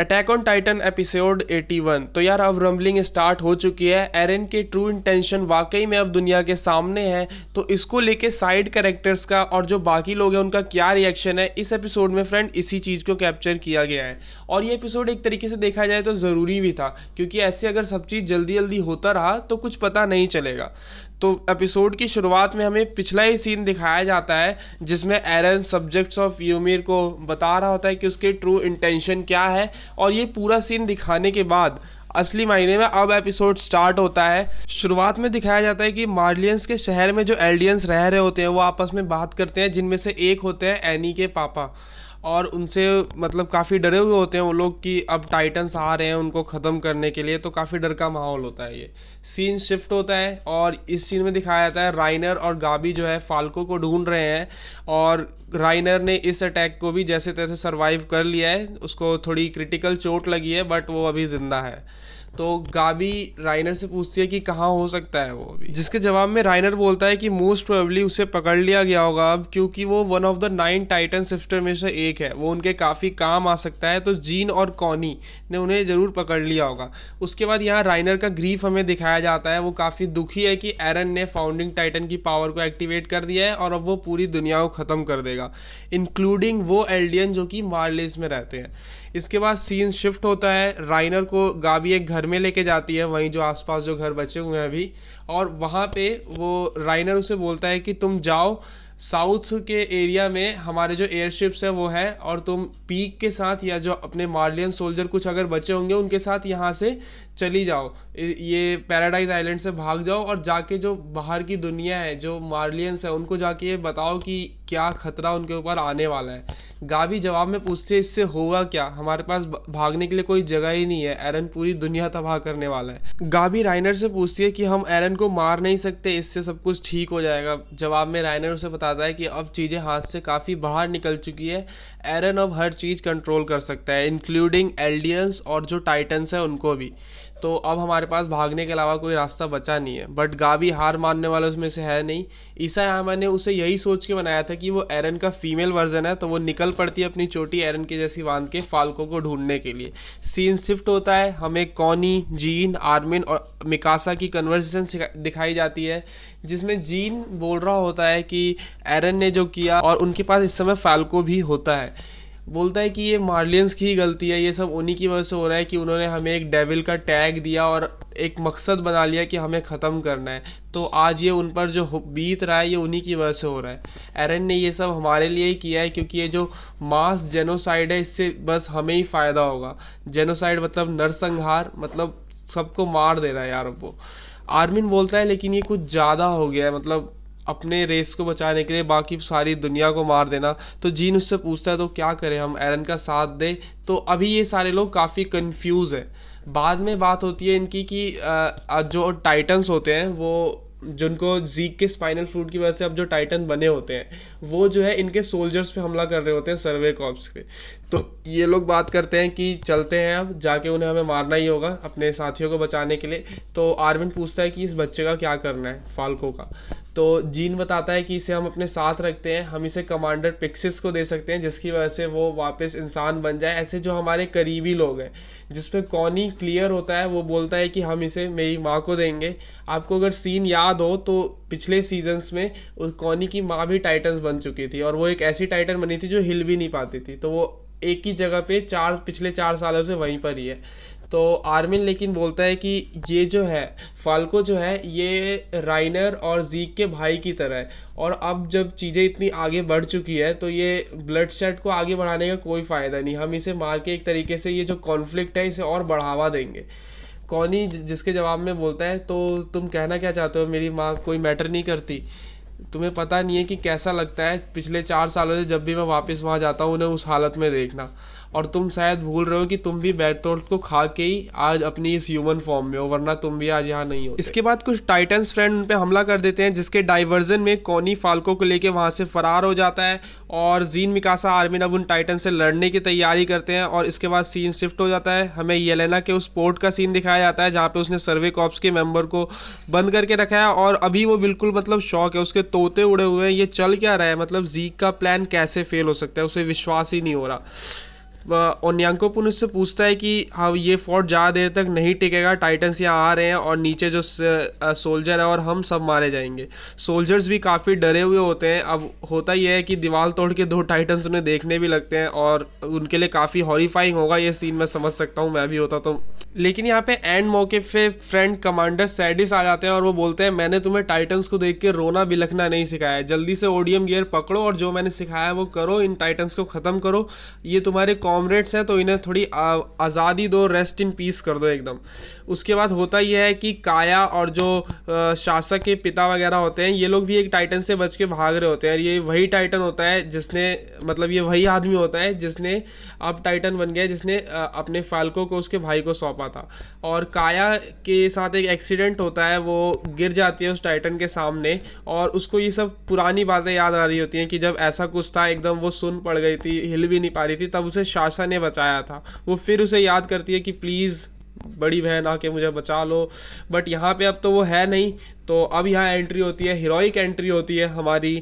attack on Titan episode 81 तो यार अब रंबलिंग स्टार्ट हो चुकी है एरन के ट्रू इंटेंशन वाकई में अब दुनिया के सामने है तो इसको लेके साइड कैरेक्टर्स का और जो बाकी लोग हैं उनका क्या रिएक्शन है इस एपिसोड में फ्रेंड इसी चीज़ को कैप्चर किया गया है और ये एपिसोड एक तरीके से देखा जाए तो ज़रूरी भी था क्योंकि ऐसे अगर सब चीज़ जल्दी जल्दी होता रहा तो कुछ पता नहीं चलेगा तो एपिसोड की शुरुआत में हमें पिछला ही सीन दिखाया जाता है जिसमें एरन सब्जेक्ट्स ऑफ यूमिर को बता रहा होता है कि उसके ट्रू इंटेंशन क्या है और ये पूरा सीन दिखाने के बाद असली मायने में अब एपिसोड स्टार्ट होता है शुरुआत में दिखाया जाता है कि मार्लियंस के शहर में जो एल्डियंस रह रहे होते हैं वो आपस में बात करते हैं जिनमें से एक होते हैं एनी के पापा और उनसे मतलब काफ़ी डरे हुए होते हैं वो लोग कि अब टाइटन्स आ रहे हैं उनको ख़त्म करने के लिए तो काफ़ी डर का माहौल होता है ये सीन शिफ्ट होता है और इस सीन में दिखाया जाता है राइनर और गाबी जो है फाल्को को ढूंढ रहे हैं और राइनर ने इस अटैक को भी जैसे तैसे सर्वाइव कर लिया है उसको थोड़ी क्रिटिकल चोट लगी है बट वो अभी ज़िंदा है तो गाबी राइनर से पूछती है कि कहाँ हो सकता है वो अभी जिसके जवाब में राइनर बोलता है कि मोस्ट प्रोबेबली उसे पकड़ लिया गया होगा अब क्योंकि वो one of the nine titan shifter में से एक है वो उनके काफ़ी काम आ सकता है तो जीन और कॉनी ने उन्हें ज़रूर पकड़ लिया होगा उसके बाद यहाँ राइनर का ग्रीफ हमें दिखाया जाता है वो काफ़ी दुखी है कि एरन ने फाउंडिंग टाइटन की पावर को एक्टिवेट कर दिया है और अब वो पूरी दुनिया को ख़त्म कर देगा इंक्लूडिंग वो एल्डियन जो कि मार्लेस में रहते हैं इसके बाद सीन शिफ्ट होता है राइनर को गाबी एक घर घर में लेके जाती है वहीं जो आसपास जो घर बचे हुए हैं अभी और वहाँ पे वो राइनर उसे बोलता है कि तुम जाओ साउथ के एरिया में हमारे जो एयरशिप्स है वो है और तुम पीक के साथ या जो अपने मार्लियन सोल्जर कुछ अगर बचे होंगे उनके साथ यहाँ से चली जाओ ये पैराडाइज आइलैंड से भाग जाओ और जाके जो बाहर की दुनिया है जो मार्लियंस है उनको जाके ये बताओ कि क्या खतरा उनके ऊपर आने वाला है गाभी जवाब में पूछते इससे होगा क्या हमारे पास भागने के लिए कोई जगह ही नहीं है एरन पूरी दुनिया तबाह करने वाला है गाभी राइनर से पूछती है कि हम एरन को मार नहीं सकते इससे सब कुछ ठीक हो जाएगा जवाब में राइनर उसे बताता है कि अब चीज़ें हाथ से काफ़ी बाहर निकल चुकी है एरन अब हर चीज़ कंट्रोल कर सकता है इंक्लूडिंग एल्डियंस और जो टाइटन्स हैं उनको भी तो अब हमारे पास भागने के अलावा कोई रास्ता बचा नहीं है बट गावी हार मानने वाले उसमें से है नहीं ईसा यामा ने उसे यही सोच के बनाया था कि वो एरन का फीमेल वर्जन है तो वो निकल पड़ती है अपनी चोटी एरन के जैसी बांध के फाल्को को ढूंढने के लिए सीन शिफ्ट होता है हमें कॉनी जीन आर्मिन और मिकासा की कन्वर्सेशन दिखाई जाती है जिसमें जीन बोल रहा होता है कि एरन ने जो किया और उनके पास इस समय फाल्को भी होता है बोलता है कि ये मार्लियंस की ही गलती है ये सब उन्हीं की वजह से हो रहा है कि उन्होंने हमें एक डेविल का टैग दिया और एक मकसद बना लिया कि हमें ख़त्म करना है तो आज ये उन पर जो बीत रहा है ये उन्हीं की वजह से हो रहा है एरन ने ये सब हमारे लिए ही किया है क्योंकि ये जो मास जेनोसाइड है इससे बस हमें ही फ़ायदा होगा जेनोसाइड मतलब नरसंहार मतलब सबको मार दे रहा है यार वो आर्मिन बोलता है लेकिन ये कुछ ज़्यादा हो गया है मतलब अपने रेस को बचाने के लिए बाकी सारी दुनिया को मार देना तो जीन उससे पूछता है तो क्या करें हम एरन का साथ दें तो अभी ये सारे लोग काफ़ी कंफ्यूज हैं बाद में बात होती है इनकी कि जो टाइटन्स होते हैं वो जिनको जीक के स्पाइनल फ्रूट की वजह से अब जो टाइटन बने होते हैं वो जो है इनके सोल्जर्स पे हमला कर रहे होते हैं सर्वे कॉप्स पे तो ये लोग बात करते हैं कि चलते हैं अब जाके उन्हें हमें मारना ही होगा अपने साथियों को बचाने के लिए तो आर्विन पूछता है कि इस बच्चे का क्या करना है फाल्को का तो जीन बताता है कि इसे हम अपने साथ रखते हैं हम इसे कमांडर पिक्सिस को दे सकते हैं जिसकी वजह से वो वापस इंसान बन जाए ऐसे जो हमारे करीबी लोग हैं जिस पर कॉनी क्लियर होता है वो बोलता है कि हम इसे मेरी माँ को देंगे आपको अगर सीन याद हो तो पिछले सीजन्स में उस कॉनी की माँ भी टाइटन्स बन चुकी थी और वो एक ऐसी टाइटन बनी थी जो हिल भी नहीं पाती थी तो वो एक ही जगह पे चार पिछले चार सालों से वहीं पर ही है तो आर्मिन लेकिन बोलता है कि ये जो है फाल्को जो है ये राइनर और जीक के भाई की तरह है और अब जब चीज़ें इतनी आगे बढ़ चुकी है तो ये ब्लड शेड को आगे बढ़ाने का कोई फ़ायदा नहीं हम इसे मार के एक तरीके से ये जो कॉन्फ्लिक्ट है इसे और बढ़ावा देंगे कौनी जिसके जवाब में बोलता है तो तुम कहना क्या चाहते हो मेरी माँ कोई मैटर नहीं करती तुम्हें पता नहीं है कि कैसा लगता है पिछले चार सालों से जब भी मैं वापस वहाँ जाता हूँ उन्हें उस हालत में देखना और तुम शायद भूल रहे हो कि तुम भी बैटोल्ट को खा के ही आज अपनी इस ह्यूमन फॉर्म में हो वरना तुम भी आज यहाँ नहीं हो इसके बाद कुछ टाइटन्स फ्रेंड उन पर हमला कर देते हैं जिसके डाइवर्जन में कॉनी फाल्को को लेकर वहाँ से फरार हो जाता है और जीन मिकासा आर्मिन अब उन टाइटन से लड़ने की तैयारी करते हैं और इसके बाद सीन शिफ्ट हो जाता है हमें येलेना के उस पोर्ट का सीन दिखाया जाता है जहाँ पे उसने सर्वे कॉप्स के मेंबर को बंद करके रखा है और अभी वो बिल्कुल मतलब शौक है उसके तोते उड़े हुए हैं ये चल क्या रहा है मतलब जीक का प्लान कैसे फेल हो सकता है उसे विश्वास ही नहीं हो रहा ओन्यांको पुन उससे पूछता है कि हाँ ये फोर्ट ज़्यादा देर तक नहीं टिकेगा टाइटन्स यहाँ आ रहे हैं और नीचे जो सोल्जर है और हम सब मारे जाएंगे सोल्जर्स भी काफ़ी डरे हुए होते हैं अब होता यह है कि दीवार तोड़ के दो टाइटन्स उन्हें देखने भी लगते हैं और उनके लिए काफ़ी हॉरीफाइंग होगा ये सीन मैं समझ सकता हूँ मैं भी होता तो लेकिन यहाँ पे एंड मौके पे फ्रेंड कमांडर सैडिस आ जाते हैं और वो बोलते हैं मैंने तुम्हें टाइटन्स को देख के रोना बिलखना नहीं सिखाया जल्दी से ओडियम गियर पकड़ो और जो मैंने सिखाया वो करो इन टाइटन्स को ख़त्म करो ये तुम्हारे कॉमरेड्स हैं तो इन्हें थोड़ी आज़ादी दो रेस्ट इन पीस कर दो एकदम उसके बाद होता यह है कि काया और जो शासक के पिता वगैरह होते हैं ये लोग भी एक टाइटन से बच के भाग रहे होते हैं ये वही टाइटन होता है जिसने मतलब ये वही आदमी होता है जिसने अब टाइटन बन गया जिसने अपने फाल्को को उसके भाई को सौंपा पाता और काया के साथ एक एक्सीडेंट होता है वो गिर जाती है उस टाइटन के सामने और उसको ये सब पुरानी बातें याद आ रही होती हैं कि जब ऐसा कुछ था एकदम वो सुन पड़ गई थी हिल भी नहीं पा रही थी तब उसे शाशा ने बचाया था वो फिर उसे याद करती है कि प्लीज़ बड़ी बहन आके मुझे बचा लो बट यहाँ पे अब तो वो है नहीं तो अब यहाँ एंट्री होती है हीरोइक एंट्री होती है हमारी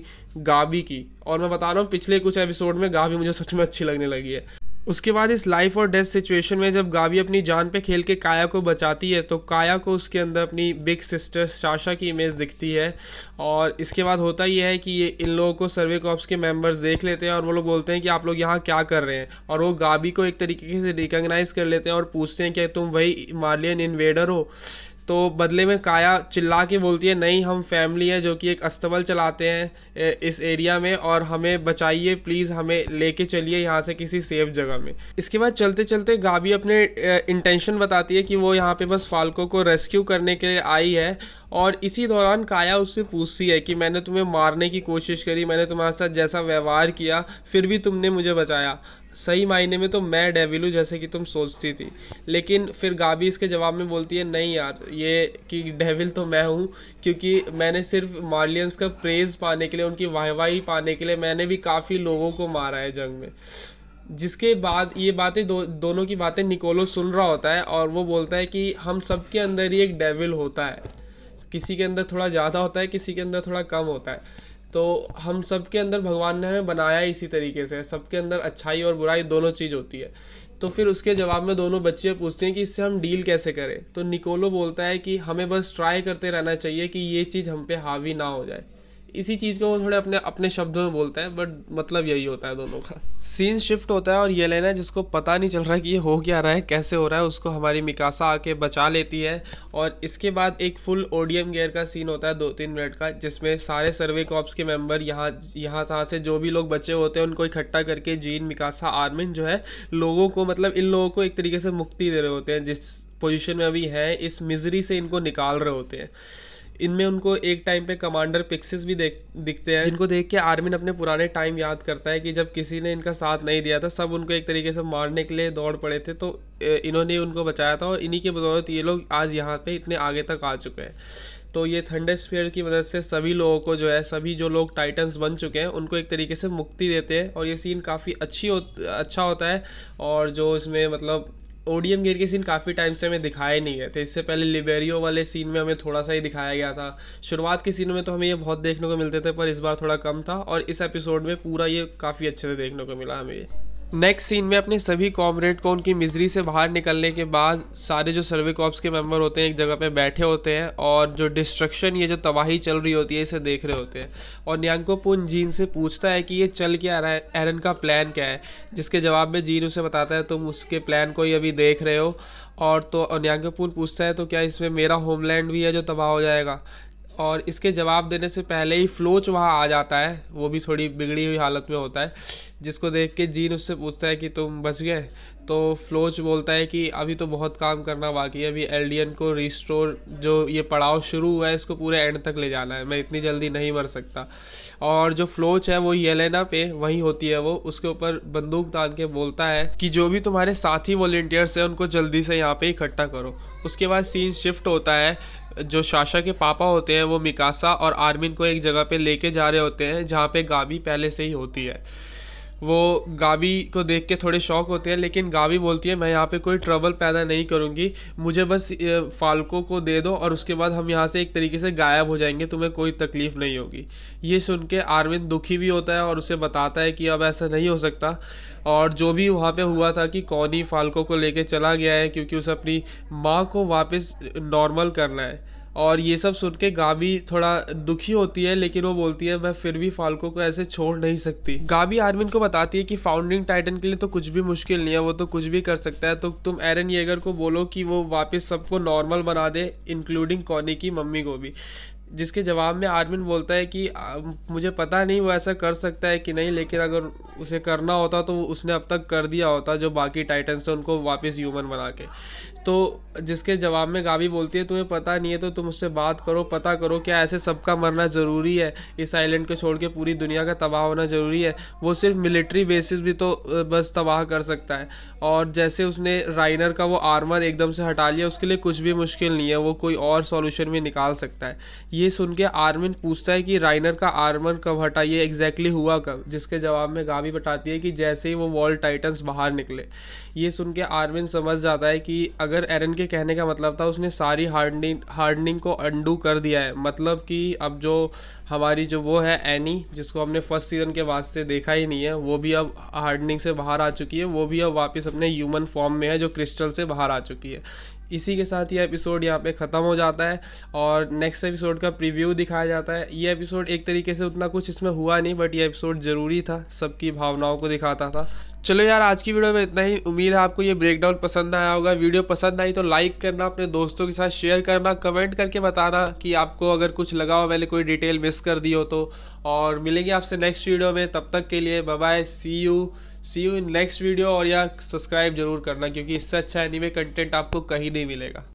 गाबी की और मैं बता रहा हूँ पिछले कुछ एपिसोड में गाबी मुझे सच में अच्छी लगने लगी है उसके बाद इस लाइफ और डेथ सिचुएशन में जब गावी अपनी जान पे खेल के काया को बचाती है तो काया को उसके अंदर अपनी बिग सिस्टर शाशा की इमेज दिखती है और इसके बाद होता यह है कि ये इन लोगों को सर्वे कॉप्स के मेंबर्स देख लेते हैं और वो लोग बोलते हैं कि आप लोग यहाँ क्या कर रहे हैं और वो गावी को एक तरीके से रिकगनाइज़ कर लेते हैं और पूछते हैं कि तुम वही मालियन इन्वेडर हो तो बदले में काया चिल्ला के बोलती है नहीं हम फैमिली है जो कि एक अस्तबल चलाते हैं इस एरिया में और हमें बचाइए प्लीज़ हमें लेके चलिए यहाँ से किसी सेफ जगह में इसके बाद चलते चलते गाबी अपने इंटेंशन बताती है कि वो यहाँ पे बस फाल्को को रेस्क्यू करने के लिए आई है और इसी दौरान काया उससे पूछती है कि मैंने तुम्हें मारने की कोशिश करी मैंने तुम्हारे साथ जैसा व्यवहार किया फिर भी तुमने मुझे बचाया सही मायने में तो मैं डेविल हूँ जैसे कि तुम सोचती थी लेकिन फिर गाबी इसके जवाब में बोलती है नहीं यार ये कि डेविल तो मैं हूँ क्योंकि मैंने सिर्फ मार्लियंस का प्रेज़ पाने के लिए उनकी वाहवाही पाने के लिए मैंने भी काफ़ी लोगों को मारा है जंग में जिसके बाद ये बातें दो दोनों की बातें निकोलो सुन रहा होता है और वो बोलता है कि हम सब के अंदर ही एक डेविल होता है किसी के अंदर थोड़ा ज़्यादा होता है किसी के अंदर थोड़ा कम होता है तो हम सब के अंदर भगवान ने हमें बनाया इसी तरीके से सबके अंदर अच्छाई और बुराई दोनों चीज़ होती है तो फिर उसके जवाब में दोनों बच्चे पूछते हैं कि इससे हम डील कैसे करें तो निकोलो बोलता है कि हमें बस ट्राई करते रहना चाहिए कि ये चीज़ हम पे हावी ना हो जाए इसी चीज़ को वो थोड़े अपने अपने शब्दों में बोलता है बट मतलब यही होता है दोनों का सीन शिफ्ट होता है और ये लेना जिसको पता नहीं चल रहा कि ये हो क्या रहा है कैसे हो रहा है उसको हमारी मिकासा आके बचा लेती है और इसके बाद एक फुल ओडीएम गेयर का सीन होता है दो तीन मिनट का जिसमें सारे सर्वे कॉप्स के मेम्बर यहाँ यहाँ तहाँ से जो भी लोग बचे होते हैं उनको इकट्ठा करके जीन मिकासा आर्मिन जो है लोगों को मतलब इन लोगों को एक तरीके से मुक्ति दे रहे होते हैं जिस पोजिशन में अभी हैं इस मिजरी से इनको निकाल रहे होते हैं इनमें उनको एक टाइम पे कमांडर पिक्सिस भी देख दिखते हैं जिनको देख के आर्मिन अपने पुराने टाइम याद करता है कि जब किसी ने इनका साथ नहीं दिया था सब उनको एक तरीके से मारने के लिए दौड़ पड़े थे तो इन्होंने उनको बचाया था और इन्हीं के बदौलत ये लोग आज यहाँ पे इतने आगे तक आ चुके हैं तो ये थंडे स्पेयर की मदद से सभी लोगों को जो है सभी जो लोग टाइटन्स बन चुके हैं उनको एक तरीके से मुक्ति देते हैं और ये सीन काफ़ी अच्छी हो अच्छा होता है और जो इसमें मतलब ओडियम गेयर के सीन काफ़ी टाइम से हमें दिखाए नहीं गए थे इससे पहले लिबेरियो वाले सीन में हमें थोड़ा सा ही दिखाया गया था शुरुआत के सीन में तो हमें ये बहुत देखने को मिलते थे पर इस बार थोड़ा कम था और इस एपिसोड में पूरा ये काफ़ी अच्छे से देखने को मिला हमें ये नेक्स्ट सीन में अपने सभी कॉमरेड को उनकी मिजरी से बाहर निकलने के बाद सारे जो सर्वे कॉप्स के मेंबर होते हैं एक जगह पे बैठे होते हैं और जो डिस्ट्रक्शन ये जो तबाही चल रही होती है इसे देख रहे होते हैं और न्यांको पुन जीन से पूछता है कि ये चल क्या रहा है एरन का प्लान क्या है जिसके जवाब में जीन उसे बताता है तुम उसके प्लान को ही अभी देख रहे हो और तो पुन पूछता है तो क्या इसमें मेरा होमलैंड भी है जो तबाह हो जाएगा और इसके जवाब देने से पहले ही फ्लोच वहाँ आ जाता है वो भी थोड़ी बिगड़ी हुई हालत में होता है जिसको देख के जीन उससे पूछता है कि तुम बच गए तो फ्लोच बोलता है कि अभी तो बहुत काम करना बाकी है अभी एल्डियन को रिस्टोर जो ये पड़ाव शुरू हुआ है इसको पूरे एंड तक ले जाना है मैं इतनी जल्दी नहीं मर सकता और जो फ्लोच है वो येलेना पे वहीं होती है वो उसके ऊपर बंदूक तान के बोलता है कि जो भी तुम्हारे साथी वॉल्टियर्स हैं उनको जल्दी से यहाँ पे इकट्ठा करो उसके बाद सीन शिफ्ट होता है जो शाशा के पापा होते हैं वो मिकासा और आर्मिन को एक जगह पे लेके जा रहे होते हैं जहाँ पे गाबी पहले से ही होती है वो गावी को देख के थोड़े शौक होते हैं लेकिन गावी बोलती है मैं यहाँ पे कोई ट्रबल पैदा नहीं करूँगी मुझे बस फाल्को को दे दो और उसके बाद हम यहाँ से एक तरीके से गायब हो जाएंगे तुम्हें कोई तकलीफ़ नहीं होगी ये सुन के आरविंद दुखी भी होता है और उसे बताता है कि अब ऐसा नहीं हो सकता और जो भी वहाँ पे हुआ था कि कौनी फाल्को को लेके चला गया है क्योंकि उसे अपनी माँ को वापस नॉर्मल करना है और ये सब सुन के गाबी थोड़ा दुखी होती है लेकिन वो बोलती है मैं फिर भी फाल्को को ऐसे छोड़ नहीं सकती गाबी आर्मिन को बताती है कि फाउंडिंग टाइटन के लिए तो कुछ भी मुश्किल नहीं है वो तो कुछ भी कर सकता है तो तुम एरन येगर को बोलो कि वो वापस सबको नॉर्मल बना दे इंक्लूडिंग कॉनी की मम्मी को भी जिसके जवाब में आर्मिन बोलता है कि मुझे पता नहीं वो ऐसा कर सकता है कि नहीं लेकिन अगर उसे करना होता तो उसने अब तक कर दिया होता जो बाकी टाइटन्स हैं उनको वापस ह्यूमन बना के तो जिसके जवाब में गाबी बोलती है तुम्हें पता नहीं है तो तुम उससे बात करो पता करो क्या ऐसे सबका मरना ज़रूरी है इस आइलैंड को छोड़ के पूरी दुनिया का तबाह होना ज़रूरी है वो सिर्फ मिलिट्री बेसिस भी तो बस तबाह कर सकता है और जैसे उसने राइनर का वो आर्मर एकदम से हटा लिया उसके लिए कुछ भी मुश्किल नहीं है वो कोई और सॉल्यूशन भी निकाल सकता है ये सुन के आर्मिन पूछता है कि राइनर का आर्मर कब हटा ये एग्जैक्टली हुआ कब जिसके जवाब में गावी बताती है कि जैसे ही वो वॉल टाइटन्स बाहर निकले ये सुन के आर्मिन समझ जाता है कि अगर एरन के कहने का मतलब था उसने सारी हार्डनिंग हार्डनिंग को अंडू कर दिया है मतलब कि अब जो हमारी जो वो है एनी जिसको हमने फर्स्ट सीज़न के बाद से देखा ही नहीं है वो भी अब हार्डनिंग से बाहर आ चुकी है वो भी अब वापस अपने ह्यूमन फॉर्म में है जो क्रिस्टल से बाहर आ चुकी है इसी के साथ ये एपिसोड यहाँ पे ख़त्म हो जाता है और नेक्स्ट एपिसोड का प्रीव्यू दिखाया जाता है ये एपिसोड एक तरीके से उतना कुछ इसमें हुआ नहीं बट ये एपिसोड ज़रूरी था सबकी भावनाओं को दिखाता था चलो यार आज की वीडियो में इतना ही उम्मीद है आपको ये ब्रेकडाउन पसंद आया होगा वीडियो पसंद आई तो लाइक करना अपने दोस्तों के साथ शेयर करना कमेंट करके बताना कि आपको अगर कुछ लगा हो मैंने कोई डिटेल मिस कर दी हो तो और मिलेंगे आपसे नेक्स्ट वीडियो में तब तक के लिए bye see you see you in next video और यार सब्सक्राइब जरूर करना क्योंकि इससे अच्छा एनीमे कंटेंट आपको कहीं नहीं मिलेगा